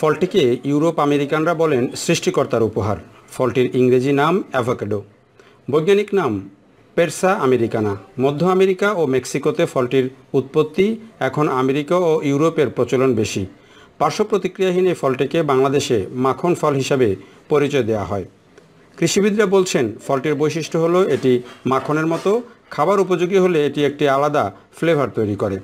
ফলটিকে ইউরোপ আমেরিকানরা বলেন সৃষ্টিকর্তার উপহার ফলটির ইংরেজি নাম অ্যাভোকেডো বৈজ্ঞানিক নাম পেরসা আমেরিকানা মধ্য আমেরিকা ও মেক্সিকোতে ফলটির উৎপত্তি এখন আমেরিকা ও ইউরোপের প্রচলন বেশি পার্শ্ব প্রতিক্রিয়াহীন এই ফলটিকে বাংলাদেশে মাখন ফল হিসাবে পরিচয় দেওয়া হয় কৃষিবিদরা বলছেন ফলটির বৈশিষ্ট্য হলো এটি মাখনের মতো খাবার উপযোগী হলে এটি একটি আলাদা ফ্লেভার তৈরি করে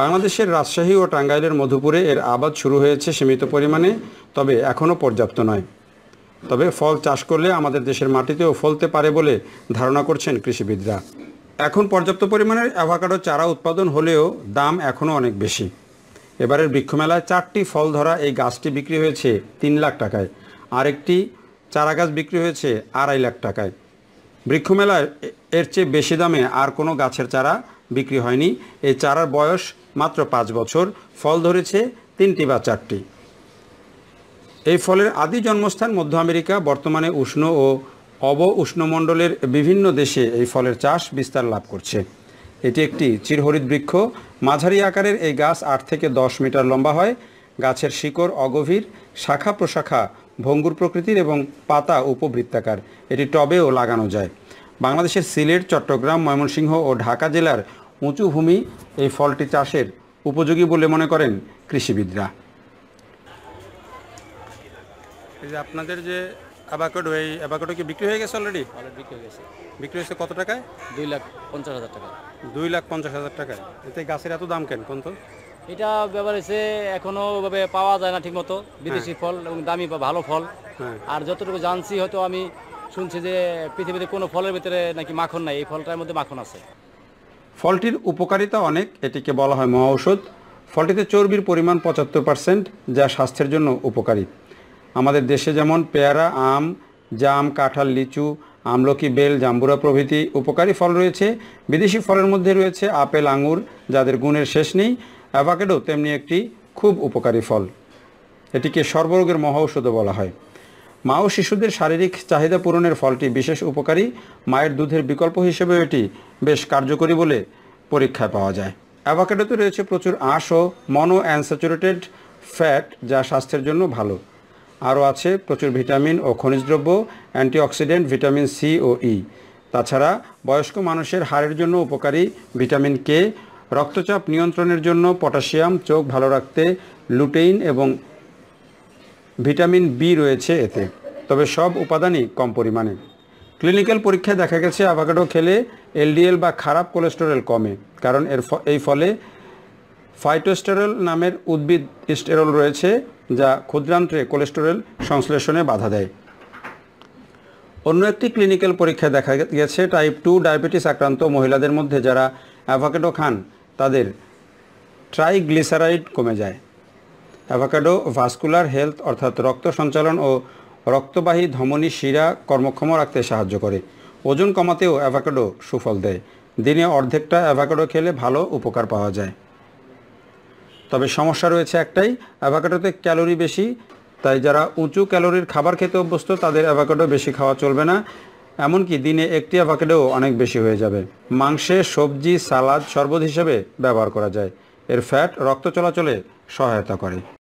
বাংলাদেশের রাজশাহী ও টাঙ্গাইলের মধুপুরে এর আবাদ শুরু হয়েছে সীমিত পরিমাণে তবে এখনও পর্যাপ্ত নয় তবে ফল চাষ করলে আমাদের দেশের মাটিতেও ফলতে পারে বলে ধারণা করছেন কৃষিবিদরা এখন পর্যাপ্ত পরিমাণের অ্যাভাকাডো চারা উৎপাদন হলেও দাম এখনও অনেক বেশি এবারের বৃক্ষমেলায় চারটি ফল ধরা এই গাছটি বিক্রি হয়েছে তিন লাখ টাকায় আরেকটি চারা গাছ বিক্রি হয়েছে আড়াই লাখ টাকায় বৃক্ষমেলায় এর চেয়ে বেশি দামে আর কোনো গাছের চারা বিক্রি হয়নি এই চারার বয়স মাত্র পাঁচ বছর ফল ধরেছে তিনটি বা চারটি এই ফলের আদি জন্মস্থান মধ্য আমেরিকা বর্তমানে উষ্ণ ও অব উষ্ণমণ্ডলের বিভিন্ন দেশে এই ফলের চাষ বিস্তার লাভ করছে এটি একটি চিরহরিত বৃক্ষ মাঝারি আকারের এই গাছ আট থেকে দশ মিটার লম্বা হয় গাছের শিকড় অগভীর শাখা প্রশাখা ভঙ্গুর প্রকৃতির এবং পাতা উপবৃত্তাকার এটি টবেও লাগানো যায় বাংলাদেশের সিলেট চট্টগ্রাম ময়মনসিংহ ও ঢাকা জেলার উঁচু ভূমি এই ফলটি চাষের উপযোগী বলে মনে করেন কৃষিবিদরা এই যে আপনাদের যে অ্যাবাকোডো এই অ্যাবাকোডো কি বিক্রি হয়ে গেছে অলরেডি বিক্রি হয়ে গেছে বিক্রি হয়েছে কত টাকায় দুই লাখ পঞ্চাশ হাজার টাকা দুই লাখ পঞ্চাশ হাজার টাকায় এতে গাছের এত দাম কেন কোন তো এটা ব্যাপার হচ্ছে এখনো ভাবে পাওয়া যায় না ঠিকমতো হ্যাঁ। বিদেশি ফল এবং দামি বা ভালো ফল হ্যাঁ। আর যতটুকু জানছি হয়তো আমি শুনছি যে পৃথিবীতে কোনো ফলের ভিতরে নাকি মাখন নাই এই ফলটার মধ্যে মাখন আছে ফলটির উপকারিতা অনেক এটিকে বলা হয় মহা ঔষধ ফলটিতে চর্বির পরিমাণ পঁচাত্তর পার্সেন্ট যা স্বাস্থ্যের জন্য উপকারী আমাদের দেশে যেমন পেয়ারা আম জাম কাঁঠাল লিচু আমলকি বেল জাম্বুরা প্রভৃতি উপকারী ফল রয়েছে বিদেশি ফলের মধ্যে রয়েছে আপেল আঙুর যাদের গুণের শেষ নেই অ্যাভাকেডো তেমনি একটি খুব উপকারী ফল এটিকে সর্বরোগের মহা ঔষধও বলা হয় মা ও শিশুদের শারীরিক চাহিদা পূরণের ফলটি বিশেষ উপকারী মায়ের দুধের বিকল্প হিসেবে এটি বেশ কার্যকরী বলে পরীক্ষায় পাওয়া যায় অ্যাভোকাডোতে রয়েছে প্রচুর আঁশ ও মনো অ্যানস্যাচুরেটেড ফ্যাট যা স্বাস্থ্যের জন্য ভালো আরও আছে প্রচুর ভিটামিন ও খনিজ দ্রব্য অ্যান্টিঅক্সিডেন্ট ভিটামিন সি ও ই তাছাড়া বয়স্ক মানুষের হাড়ের জন্য উপকারী ভিটামিন কে রক্তচাপ নিয়ন্ত্রণের জন্য পটাশিয়াম চোখ ভালো রাখতে লুটেইন এবং ভিটামিন বি রয়েছে এতে তবে সব উপাদানই কম পরিমাণে ক্লিনিক্যাল পরীক্ষায় দেখা গেছে অ্যাভোকাডো খেলে এলডিএল বা খারাপ কোলেস্টেরল কমে কারণ এর এই ফলে ফাইটোস্টেরল নামের উদ্ভিদ স্টেরল রয়েছে যা ক্ষুদ্রান্ত্রে কোলেস্টেরল সংশ্লেষণে বাধা দেয় অন্য একটি ক্লিনিক্যাল পরীক্ষায় দেখা গেছে টাইপ টু ডায়াবেটিস আক্রান্ত মহিলাদের মধ্যে যারা অ্যাভোকাডো খান তাদের ট্রাইগ্লিসারাইড কমে যায় অ্যাভাকাডো ভাস্কুলার হেলথ অর্থাৎ রক্ত সঞ্চালন ও রক্তবাহী ধমনী শিরা কর্মক্ষম রাখতে সাহায্য করে ওজন কমাতেও অ্যাভাকাডো সুফল দেয় দিনে অর্ধেকটা অ্যাভাকাডো খেলে ভালো উপকার পাওয়া যায় তবে সমস্যা রয়েছে একটাই অ্যাভাকাডোতে ক্যালোরি বেশি তাই যারা উঁচু ক্যালোরির খাবার খেতে অভ্যস্ত তাদের অ্যাভাকাডো বেশি খাওয়া চলবে না এমনকি দিনে একটি অ্যাভাকাডোও অনেক বেশি হয়ে যাবে মাংসে সবজি সালাদ শরবত হিসেবে ব্যবহার করা যায় এর ফ্যাট রক্ত চলাচলে সহায়তা করে